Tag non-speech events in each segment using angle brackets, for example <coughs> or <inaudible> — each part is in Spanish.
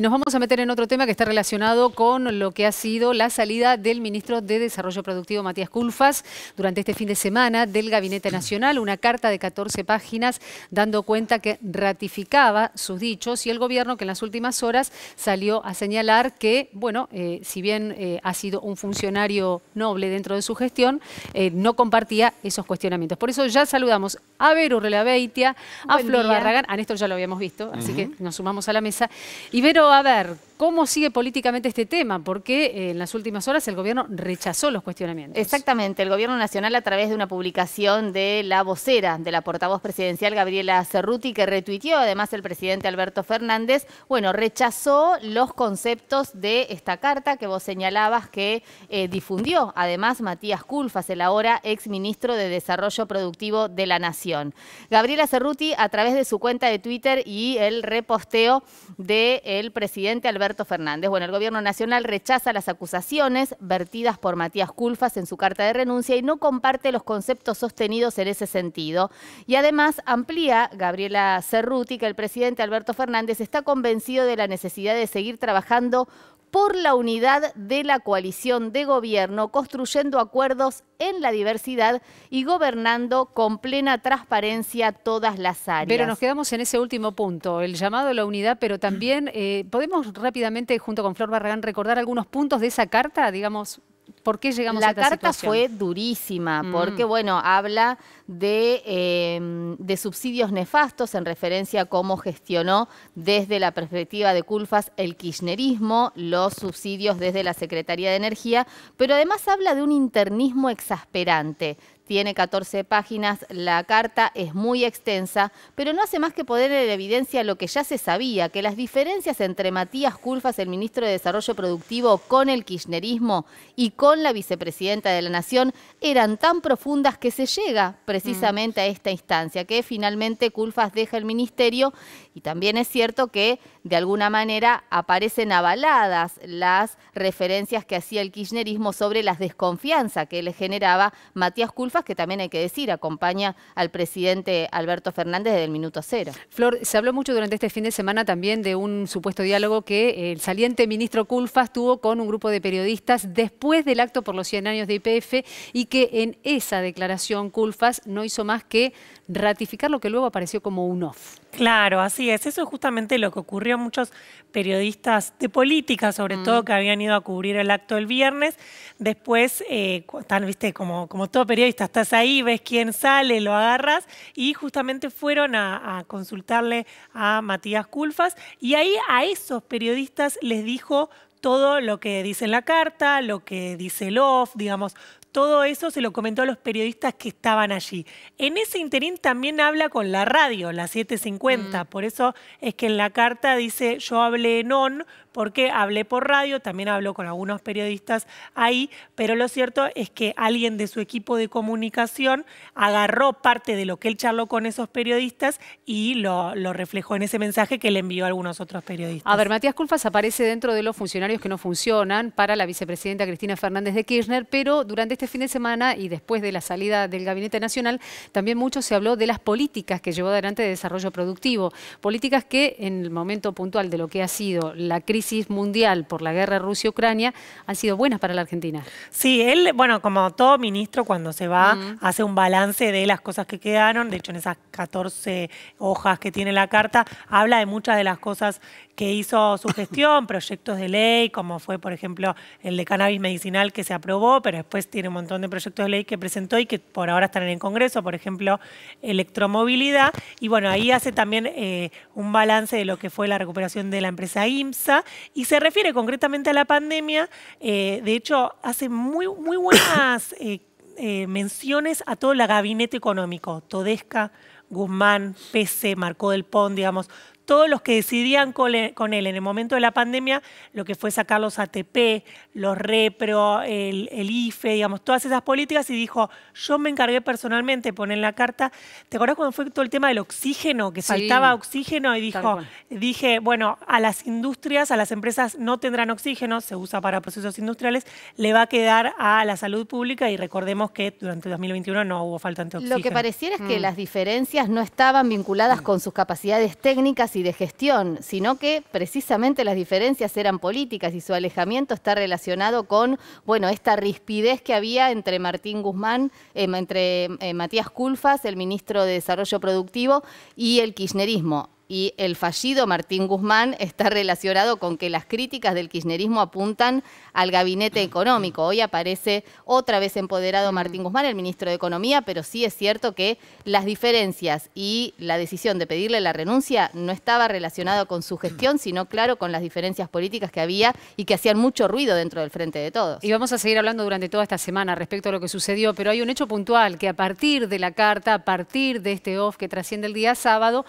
Y Nos vamos a meter en otro tema que está relacionado con lo que ha sido la salida del ministro de Desarrollo Productivo, Matías Culfas, durante este fin de semana del Gabinete Nacional, una carta de 14 páginas dando cuenta que ratificaba sus dichos y el gobierno que en las últimas horas salió a señalar que, bueno, eh, si bien eh, ha sido un funcionario noble dentro de su gestión, eh, no compartía esos cuestionamientos. Por eso ya saludamos a Vero Beitia, a Flor Barragán, a Néstor ya lo habíamos visto, así que nos sumamos a la mesa. Y a ver cómo sigue políticamente este tema, porque eh, en las últimas horas el gobierno rechazó los cuestionamientos. Exactamente, el gobierno nacional a través de una publicación de la vocera de la portavoz presidencial Gabriela Cerruti, que retuiteó además el presidente Alberto Fernández, bueno, rechazó los conceptos de esta carta que vos señalabas que eh, difundió además Matías Culfas, el ahora ex ministro de Desarrollo Productivo de la Nación. Gabriela Cerruti a través de su cuenta de Twitter y el reposteo del presidente Alberto Alberto Fernández. Bueno, el gobierno nacional rechaza las acusaciones vertidas por Matías Culfas en su carta de renuncia y no comparte los conceptos sostenidos en ese sentido. Y además amplía Gabriela Cerruti que el presidente Alberto Fernández está convencido de la necesidad de seguir trabajando por la unidad de la coalición de gobierno, construyendo acuerdos en la diversidad y gobernando con plena transparencia todas las áreas. Pero nos quedamos en ese último punto, el llamado a la unidad, pero también eh, podemos rápidamente, junto con Flor Barragán, recordar algunos puntos de esa carta, digamos, ¿Por llegamos la a esta carta fue durísima, mm. porque bueno, habla de, em, de, subsidios nefastos en referencia a cómo gestionó desde la perspectiva de Culfas el kirchnerismo, los subsidios desde la Secretaría de Energía, pero además habla de un internismo exasperante tiene 14 páginas, la carta es muy extensa, pero no hace más que poner en evidencia lo que ya se sabía, que las diferencias entre Matías Culfas, el ministro de Desarrollo Productivo, con el kirchnerismo y con la vicepresidenta de la Nación eran tan profundas que se llega precisamente mm. a esta instancia, que finalmente Culfas deja el ministerio y también es cierto que de alguna manera aparecen avaladas las referencias que hacía el kirchnerismo sobre las desconfianza que le generaba Matías Culfas que también hay que decir, acompaña al presidente Alberto Fernández desde el minuto cero. Flor, se habló mucho durante este fin de semana también de un supuesto diálogo que el saliente ministro Culfas tuvo con un grupo de periodistas después del acto por los 100 años de IPF y que en esa declaración Culfas no hizo más que ratificar lo que luego apareció como un off. Claro, así es. Eso es justamente lo que ocurrió a muchos periodistas de política, sobre mm. todo que habían ido a cubrir el acto el viernes. Después, eh, viste, como, como todo periodista, estás ahí, ves quién sale, lo agarras y justamente fueron a, consultarle a Matías Culfas y ahí a esos periodistas les dijo todo lo que dice en la carta, lo que dice el digamos, todo eso se lo comentó a los periodistas que estaban allí. En ese interín también habla con la radio, la 750, mm. por eso es que en la carta dice yo hablé en on porque hablé por radio, también habló con algunos periodistas ahí, pero lo cierto es que alguien de su equipo de comunicación agarró parte de lo que él charló con esos periodistas y lo, reflejó en ese mensaje que le envió a algunos otros periodistas. A ver, Matías Culfas aparece dentro de los funcionarios que no funcionan para la vicepresidenta Cristina Fernández de Kirchner, pero durante este fin de semana y después de la salida del Gabinete Nacional, también mucho se habló de las políticas que llevó adelante de desarrollo productivo, políticas que en el momento puntual de lo que ha sido la crisis mundial por la guerra Rusia-Ucrania han sido buenas para la Argentina. Sí, él, bueno, como todo ministro, cuando se va, hace un balance de las cosas que quedaron. De hecho, en esas 14 hojas que tiene la carta, habla de muchas de las cosas que hizo su gestión, <laughs> proyectos de ley, como fue, por ejemplo, el de cannabis medicinal que se aprobó, pero después tiene un montón de proyectos de ley que presentó y que por ahora están en el Congreso, por ejemplo, electromovilidad. Y bueno, ahí hace también eh, un balance de lo que fue la recuperación de la empresa IMSA y se refiere concretamente a la pandemia. Eh, de hecho, hace muy, muy buenas <coughs> eh, eh, menciones a todo el gabinete económico, Todesca, Guzmán, Pese, Marcó del Pon, digamos, todos los que decidían e, con él en el momento de la pandemia, lo que fue sacar los ATP, los Repro, el, IFE, digamos, todas esas políticas, y dijo, yo me encargué personalmente de poner la carta. ¿Te acuerdas cuando fue todo el tema del oxígeno, que faltaba oxígeno? Y dijo, dije, bueno, a las industrias, a las empresas no tendrán oxígeno, se usa para procesos industriales, le va a quedar a la salud pública y recordemos que durante 2021 no hubo falta de oxígeno. Lo que pareciera es que mm. las diferencias no estaban vinculadas mm. con sus capacidades técnicas de gestión, sino que precisamente las diferencias eran políticas y su alejamiento está relacionado con, bueno, esta rispidez que había entre Martín Guzmán, eh, entre eh, Matías Culfas, el ministro de Desarrollo Productivo, y el kirchnerismo y el fallido Martín Guzmán está relacionado con que las críticas del kirchnerismo apuntan al gabinete económico. Hoy aparece otra vez empoderado Martín Guzmán, el ministro de Economía, pero sí es cierto que las diferencias y la decisión de pedirle la renuncia no estaba relacionado con su gestión, sino claro con las diferencias políticas que había y que hacían mucho ruido dentro del frente de todos. Y vamos a seguir hablando durante toda esta semana respecto a lo que sucedió, pero hay un hecho puntual que a partir de la carta, a partir de este off que trasciende el día sábado,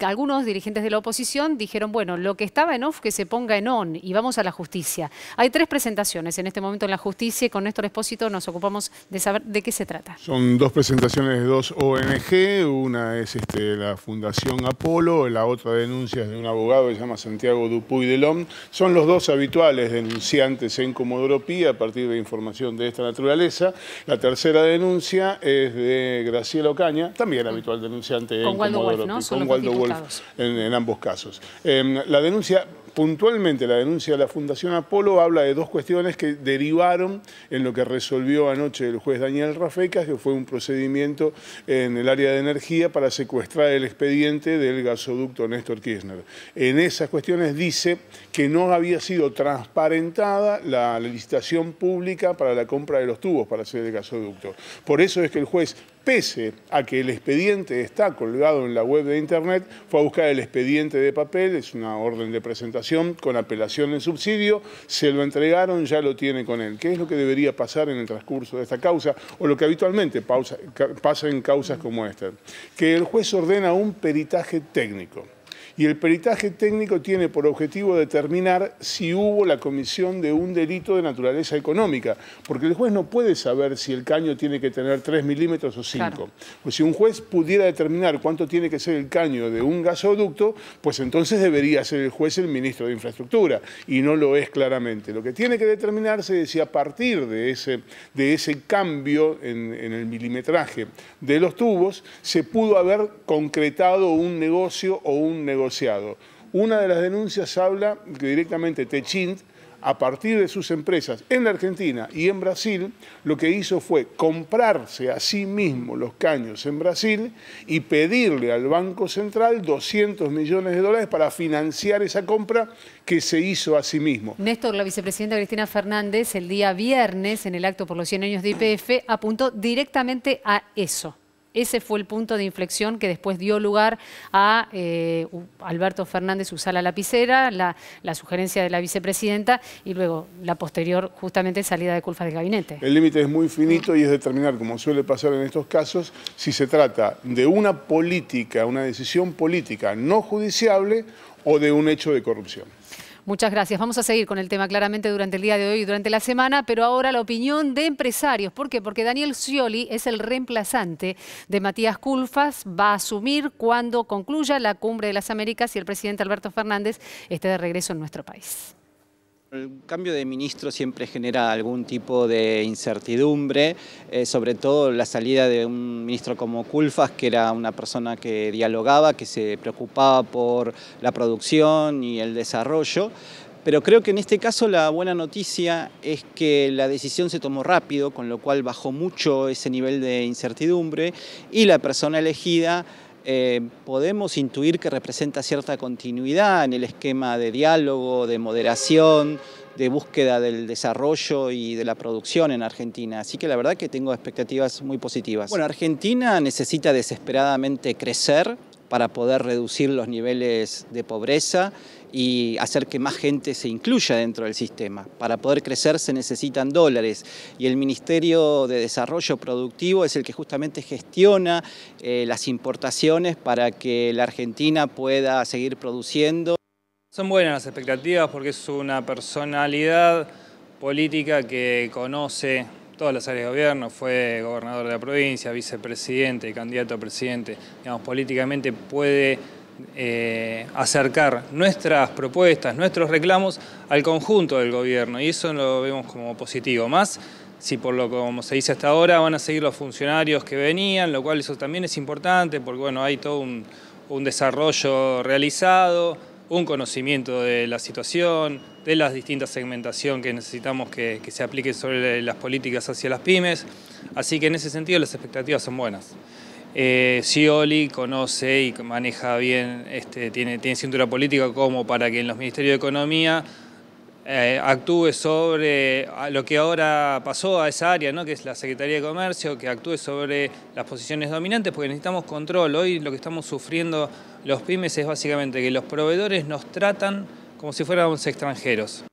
algunos dirigentes de la oposición, dijeron, bueno, lo que estaba en off, que se ponga en on y vamos a la justicia. Hay tres presentaciones en este momento en la justicia y con Néstor Espósito nos ocupamos de saber de qué se trata. Son dos presentaciones de dos ONG, una es este, la Fundación Apolo, la otra denuncia es de un abogado que se llama Santiago Dupuy de Lom. Son los dos habituales denunciantes en Comodoro Pi a partir de información de esta naturaleza. La tercera denuncia es de Graciela Ocaña, también habitual denunciante en Comodoro con Waldo Wolf en, ambos casos. Em, la denuncia puntualmente la denuncia de la Fundación Apolo habla de dos cuestiones que derivaron en lo que resolvió anoche el juez Daniel Rafecas, que fue un procedimiento en el área de energía para secuestrar el expediente del gasoducto Néstor Kirchner. En esas cuestiones dice que no había sido transparentada la licitación pública para la compra de los tubos para hacer el gasoducto. Por eso es que el juez pese a que el expediente está colgado en la web de Internet, fue a buscar el expediente de papel, es una orden de presentación con apelación en subsidio, se lo entregaron, ya lo tiene con él. ¿Qué es lo que debería pasar en el transcurso de esta causa o lo que habitualmente pasa en causas como esta? Que el juez ordena un peritaje técnico y el peritaje técnico tiene por objetivo determinar si hubo la comisión de un delito de naturaleza económica, porque el juez no puede saber si el caño tiene que tener 3 milímetros o 5. Pues si un juez pudiera determinar cuánto tiene que ser el caño de un gasoducto, pues entonces debería ser el juez el ministro de Infraestructura, y no lo es claramente. Lo que tiene que determinarse es si a partir de ese, de ese cambio en el milimetraje de los tubos se pudo haber concretado un negocio o un negocio una de las denuncias habla que directamente Techint, a partir de sus empresas en la Argentina y en Brasil, lo que hizo fue comprarse a sí mismo los caños en Brasil y pedirle al Banco Central 200 millones de dólares para financiar esa compra que se hizo a sí mismo. Néstor, la vicepresidenta Cristina Fernández, el día viernes, en el acto por los 100 años de IPF, apuntó directamente a eso. Ese fue el punto de inflexión que después dio lugar a eh, Alberto Fernández usar la lapicera, la, la, sugerencia de la vicepresidenta y luego la posterior justamente salida de culpa del gabinete. El límite es muy finito y es determinar, como suele pasar en estos casos, si se trata de una política, una decisión política no judiciable o de un hecho de corrupción. Muchas gracias. Vamos a seguir con el tema claramente durante el día de hoy y durante la semana, pero ahora la opinión de empresarios. ¿Por qué? Porque Daniel Scioli es el reemplazante de Matías Culfas, va a asumir cuando concluya la Cumbre de las Américas y el presidente Alberto Fernández esté de regreso en nuestro país. El cambio de ministro siempre genera algún tipo de incertidumbre, eh, sobre todo la salida de un ministro como Culfas, que era una persona que dialogaba, que se preocupaba por la producción y el desarrollo. Pero creo que en este caso la buena noticia es que la decisión se tomó rápido, con lo cual bajó mucho ese nivel de incertidumbre y la persona elegida eh, podemos intuir que representa cierta continuidad en el esquema de diálogo, de moderación, de búsqueda del desarrollo y de la producción en Argentina. Así que la verdad que tengo expectativas muy positivas. Bueno, Argentina necesita desesperadamente crecer para poder reducir los niveles de pobreza y hacer que más gente se incluya dentro del sistema. Para poder crecer se necesitan dólares y el Ministerio de Desarrollo Productivo es el que justamente gestiona eh, las importaciones para que la Argentina pueda seguir produciendo. Son buenas las expectativas porque es una personalidad política que conoce todas las áreas de gobierno, fue gobernador de la provincia, vicepresidente, candidato a presidente, digamos, políticamente puede eh, acercar nuestras propuestas, nuestros reclamos al conjunto del gobierno y eso lo vemos como positivo. Más si por lo como se dice hasta ahora van a seguir los funcionarios que venían, lo cual eso también es importante porque bueno, hay todo un, un desarrollo realizado, un conocimiento de la situación, de las distintas segmentación que necesitamos que, se aplique sobre las políticas hacia las pymes. Así que en ese sentido las expectativas son buenas. Eh, si Oli conoce y maneja bien, este, tiene, tiene cintura política como para que en los ministerios de Economía eh, actúe sobre lo que ahora pasó a esa área, ¿no? que es la Secretaría de Comercio, que actúe sobre las posiciones dominantes, porque necesitamos control. Hoy lo que estamos sufriendo los pymes es básicamente que los proveedores nos tratan como si fuéramos extranjeros.